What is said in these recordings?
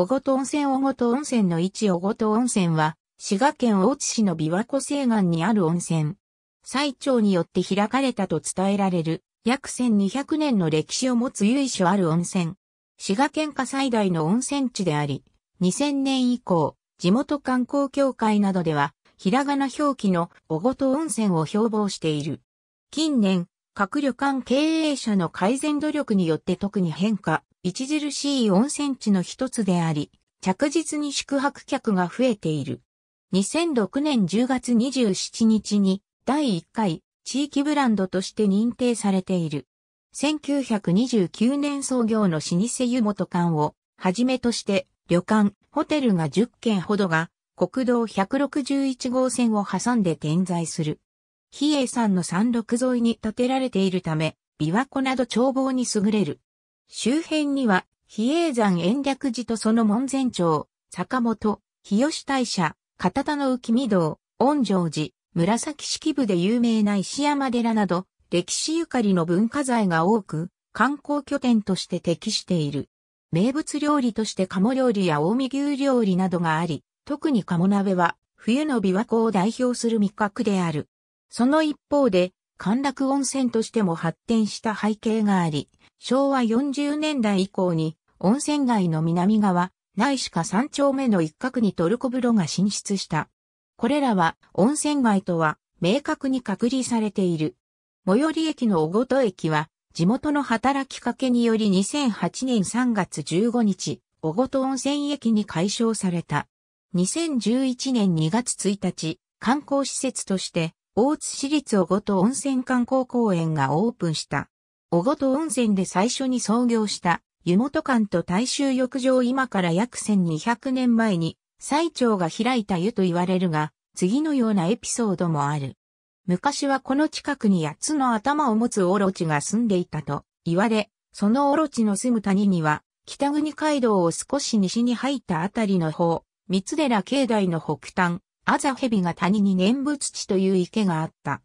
おごと温泉おごと温泉の位置ごと温泉は、滋賀県大津市の琵琶湖西岸にある温泉。最長によって開かれたと伝えられる、約1200年の歴史を持つ由緒ある温泉。滋賀県下最大の温泉地であり、2000年以降、地元観光協会などでは、ひらがな表記のおごと温泉を標榜している。近年、各旅館経営者の改善努力によって特に変化著しい温泉地の一つであり、着実に宿泊客が増えている。2006年10月27日に第1回地域ブランドとして認定されている。1929年創業の老舗湯本館をはじめとして旅館、ホテルが10軒ほどが国道161号線を挟んで点在する。比叡山の山麓沿いに建てられているため、琵琶湖など眺望に優れる。周辺には、比叡山延暦寺とその門前町、坂本、日吉大社、片田の浮見堂、御城寺、紫式部で有名な石山寺など、歴史ゆかりの文化財が多く、観光拠点として適している。名物料理として鴨料理や近江牛料理などがあり、特に鴨鍋は、冬の琵琶湖を代表する味覚である。その一方で、陥落温泉としても発展した背景があり、昭和40年代以降に温泉街の南側、ないしか三丁目の一角にトルコ風呂が進出した。これらは温泉街とは明確に隔離されている。最寄り駅の小琴駅は地元の働きかけにより2008年3月15日、小琴温泉駅に解消された。2011年2月1日、観光施設として大津市立小ごと温泉観光公園がオープンした。小ごと温泉で最初に創業した湯本館と大衆浴場今から約1200年前に最長が開いた湯と言われるが、次のようなエピソードもある。昔はこの近くに八つの頭を持つオロチが住んでいたと言われ、そのオロチの住む谷には、北国街道を少し西に入ったあたりの方、三寺境内の北端、アザヘビが谷に念仏地という池があった。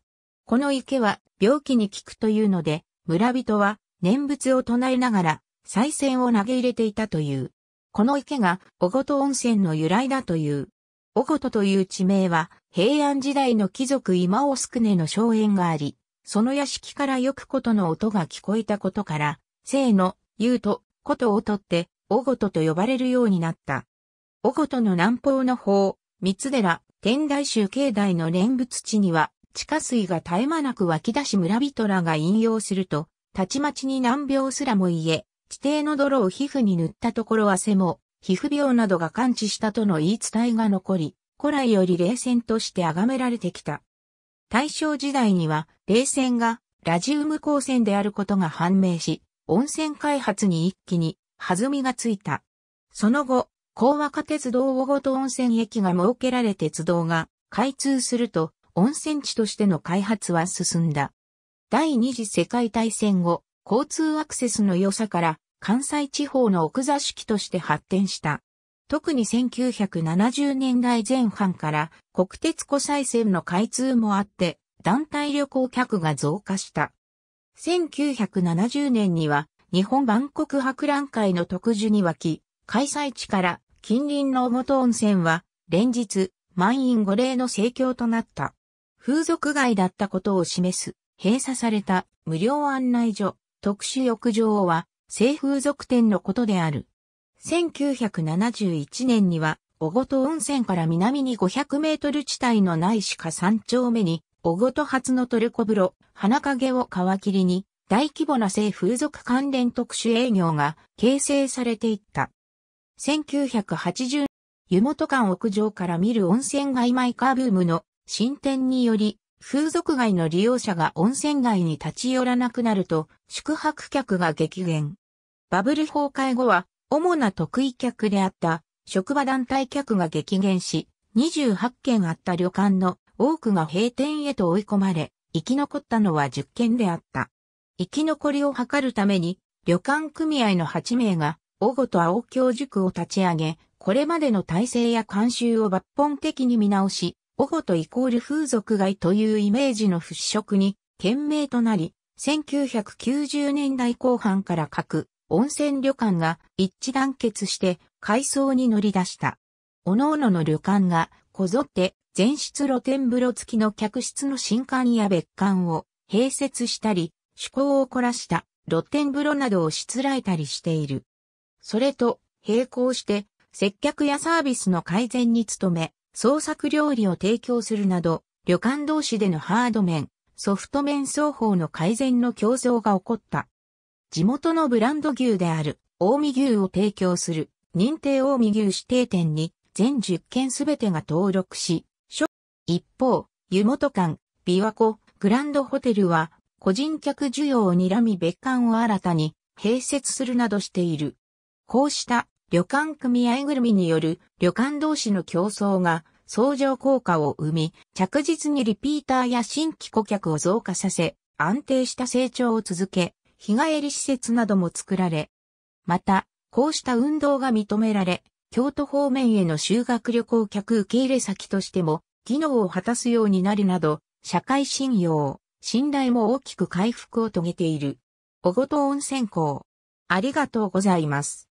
この池は病気に効くというので、村人は念仏を唱えながら、再銭を投げ入れていたという。この池が、ごと温泉の由来だという。おごという地名は、平安時代の貴族今尾宿根の荘園があり、その屋敷からよくことの音が聞こえたことから、生の、言うと、ことをとって、おごと呼ばれるようになった。ごとの南方の方、三寺、天台宗境内の念仏地には、地下水が絶え間なく湧き出し村人らが引用すると、たちまちに難病すらも言え、地底の泥を皮膚に塗ったところはも、皮膚病などが感知したとの言い伝えが残り、古来より冷戦として崇められてきた。大正時代には、冷戦がラジウム光線であることが判明し、温泉開発に一気に弾みがついた。その後、高和歌鉄道大ごと温泉駅が設けられ鉄道が開通すると温泉地としての開発は進んだ。第二次世界大戦後、交通アクセスの良さから関西地方の奥座敷として発展した。特に1970年代前半から国鉄湖西線の開通もあって団体旅行客が増加した。1970年には日本万国博覧会の特需に沸き、開催地から近隣の表温泉は、連日、満員御礼の盛況となった。風俗街だったことを示す、閉鎖された無料案内所、特殊浴場は、性風俗店のことである。1971年には、小琴温泉から南に500メートル地帯の内い鹿3丁目に、小琴初のトルコ風呂、花影を皮切りに、大規模な性風俗関連特殊営業が形成されていった。1980湯本館屋上から見る温泉街マイカーブームの進展により、風俗街の利用者が温泉街に立ち寄らなくなると、宿泊客が激減。バブル崩壊後は、主な得意客であった職場団体客が激減し、28軒あった旅館の多くが閉店へと追い込まれ、生き残ったのは10軒であった。生き残りを図るために、旅館組合の8名がおごと青教塾を立ち上げ、これまでの体制や慣習を抜本的に見直し、おごとイコール風俗街というイメージの払拭に、懸命となり、1990年代後半から各温泉旅館が一致団結して改装に乗り出した。各々の旅館がこぞって全室露天風呂付きの客室の新館や別館を併設したり、趣向を凝らした露天風呂などをしつらえたりしている。それと並行して、接客やサービスの改善に努め、創作料理を提供するなど、旅館同士でのハード面、ソフト面双方の改善の競争が起こった。地元のブランド牛である、近江牛を提供する、認定近江牛指定店に、全10件すべてが登録し、一方、湯本館、琵琶湖、グランドホテルは、個人客需要を睨み別館を新たに併設するなどしている。こうした旅館組合ぐるみによる旅館同士の競争が相乗効果を生み、着実にリピーターや新規顧客を増加させ、安定した成長を続け、日帰り施設なども作られ、また、こうした運動が認められ、京都方面への修学旅行客受け入れ先としても、技能を果たすようになるなど、社会信用、信頼も大きく回復を遂げている。小ごと温泉港。ありがとうございます。